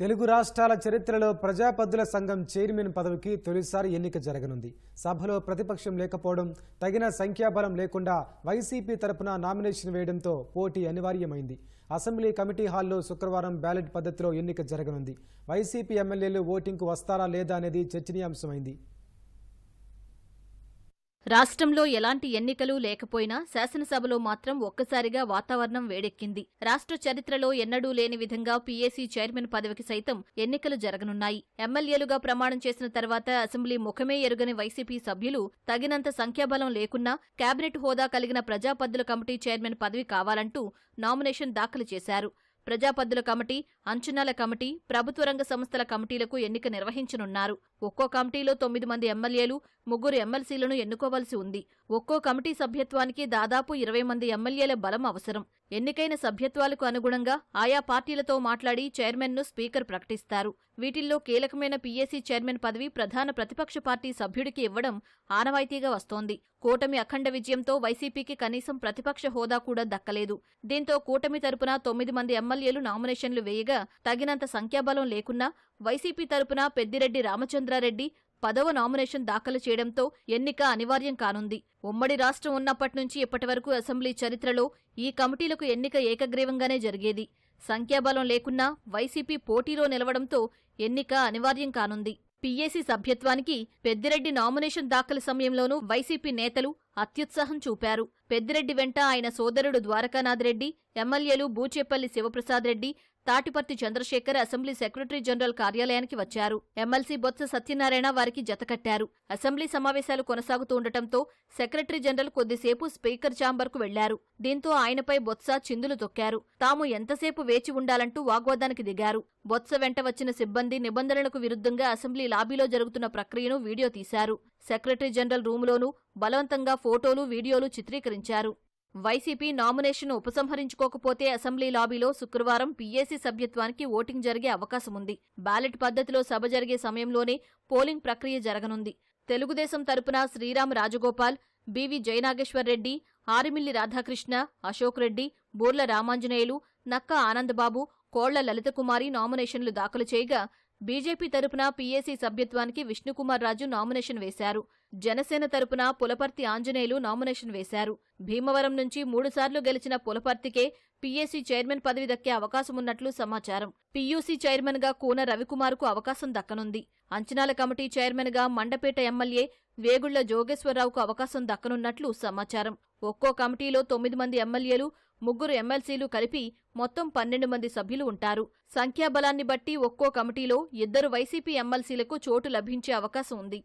తెలుగు రాష్ట్రాల చరిత్రలో ప్రజాపద్దుల సంఘం చైర్మన్ పదవికి తొలిసారి ఎన్నిక జరగనుంది సభలో ప్రతిపక్షం లేకపోవడం తగిన సంఖ్యాబలం లేకుండా వైసీపీ తరపున నామినేషన్ వేయడంతో పోటీ అనివార్యమైంది అసెంబ్లీ కమిటీ హాల్లో శుక్రవారం బ్యాలెట్ పద్ధతిలో ఎన్నిక జరగనుంది వైసీపీ ఎమ్మెల్యేలు ఓటింగ్కు వస్తారా లేదా అనేది చర్చనీయాంశమైంది రాష్ట్రంలో ఎలాంటి ఎన్నికలు లేకపోయినా శాసనసభలో మాత్రం ఒక్కసారిగా వాతావరణం వేడెక్కింది రాష్ట్ర చరిత్రలో ఎన్నడూ లేని విధంగా పీఏసీ చైర్మన్ పదవికి సైతం ఎన్నికలు జరగనున్నాయి ఎమ్మెల్యేలుగా ప్రమాణం చేసిన తర్వాత అసెంబ్లీ ముఖమే ఎరుగని వైసీపీ సభ్యులు తగినంత సంఖ్యాబలం లేకున్నా కేబినెట్ హోదా కలిగిన ప్రజాపద్దుల కమిటీ చైర్మన్ పదవి కావాలంటూ నామినేషన్ దాఖలు చేశారు ప్రజాపద్దుల కమిటీ అంచనాల కమిటీ ప్రభుత్వ రంగ సంస్థల కమిటీలకు ఎన్నిక నిర్వహించనున్నారు ఒక్కో కమిటీలో తొమ్మిది మంది ఎమ్మెల్యేలు ముగ్గురు ఎమ్మెల్సీలను ఎన్నుకోవాల్సి ఉంది ఒక్కో కమిటీ సభ్యత్వానికి దాదాపు ఇరవై మంది ఎమ్మెల్యేల బలం అవసరం ఎన్నికైన సభ్యత్వాలకు అనుగుణంగా ఆయా పార్టీలతో మాట్లాడి చైర్మన్ను స్పీకర్ ప్రకటిస్తారు వీటిల్లో కీలకమైన పీఏసీ చైర్మన్ పదవి ప్రధాన ప్రతిపక్ష పార్టీ సభ్యుడికి ఇవ్వడం ఆనవాయితీగా వస్తోంది కూటమి అఖండ విజయంతో వైసీపీకి కనీసం ప్రతిపక్ష హోదా కూడా దక్కలేదు దీంతో కూటమి తరపున తొమ్మిది మంది ఎమ్మెల్యేలు నామినేషన్లు వేయగా తగినంత సంఖ్యాబలం లేకున్నా వైసీపీ తరపున పెద్దిరెడ్డి రామచంద్రారెడ్డి పదవ నామినేషన్ దాఖలు చేయడంతో ఎన్నిక అనివార్యం కానుంది ఉమ్మడి రాష్ట్రం ఉన్నప్పటి నుంచి ఇప్పటి వరకు అసెంబ్లీ చరిత్రలో ఈ కమిటీలకు ఎన్నిక ఏకగ్రీవంగానే జరిగేది సంఖ్యాబలం లేకున్నా వైసీపీ పోటీలో నిలవడంతో ఎన్నిక అనివార్యం కానుంది పీఏసీ సభ్యత్వానికి పెద్దిరెడ్డి నామినేషన్ దాఖలు సమయంలోనూ వైసీపీ నేతలు అత్యుత్సాహం చూపారు పెద్దిరెడ్డి వెంట ఆయన సోదరుడు ద్వారకానాథ్ రెడ్డి ఎమ్మెల్యేలు Buchepalli Sivaprasad Reddy Tatiparthi Chandrasekhar assembly secretary general కార్యాలయానికి వచ్చారు ఎమ్మెల్సీ బొత్స సత్యనారాయణ వారికి జతకట్టారు అసెంబ్లీ సమావేశాలు కొనసాగుతూ ఉండటంతో సెక్రటరీ జనరల్ కొద్దిసేపు స్పీకర్ ఛాంబర్కు వెళ్లారు దీంతో ఆయనపై బొత్స చిందులు తొక్కారు తాము ఎంతసేపు వేచి ఉండాలంటూ వాగ్వాదానికి దిగారు బొత్స వెంట వచ్చిన సిబ్బంది నిబంధనలకు విరుద్ధంగా అసెంబ్లీ లాబీలో జరుగుతున్న ప్రక్రియను వీడియో తీశారు సెక్రటరీ జనరల్ రూములోనూ బలవంతంగా ఫోటోలు వీడియోలు చిత్రీకరించారు వైసీపీ నామినేషన్ ఉపసంహరించుకోకపోతే అసెంబ్లీ లాబీలో శుక్రవారం పీఏసీ సభ్యత్వానికి ఓటింగ్ జరిగే అవకాశం ఉంది బ్యాలెట్ పద్ధతిలో సభ జరిగే సమయంలోనే పోలింగ్ ప్రక్రియ జరగనుంది తెలుగుదేశం తరపున శ్రీరామ్ రాజగోపాల్ బివి జయనాగేశ్వర్ రెడ్డి ఆరిమిల్లి రాధాకృష్ణ అశోక్ రెడ్డి బోర్ల రామాంజనేయులు నక్క ఆనందబాబు కోళ్ల లలితకుమారి నామినేషన్లు దాఖలు చేయగా బీజేపీ తరపున పీఏసీ సభ్యత్వానికి విష్ణుకుమార్ రాజు నామినేషన్ వేశారు జనసేన తరపున పులపర్తి ఆంజనేయులు నామినేషన్ వేశారు భీమవరం నుంచి మూడుసార్లు గెలిచిన పులపర్తికే పీఏసీ చైర్మన్ పదవి దక్కే అవకాశమున్నట్లు సమాచారం పీయూసీ చైర్మన్ గా కూన రవికుమార్కు అవకాశం దక్కనుంది అంచనాల కమిటీ చైర్మన్ గా మండపేట ఎమ్మెల్యే వేగుళ్ల జోగేశ్వరరావుకు అవకాశం దక్కనున్నట్లు సమాచారం ఒక్కో కమిటీలో తొమ్మిది మంది ఎమ్మెల్యేలు ముగ్గురు ఎమ్మెల్సీలు కలిపి మొత్తం పన్నెండు మంది సభ్యులు ఉంటారు సంఖ్యాబలాన్ని బట్టి ఒక్కో కమిటీలో ఇద్దరు వైసీపీ ఎమ్మెల్సీలకు చోటు లభించే అవకాశం ఉంది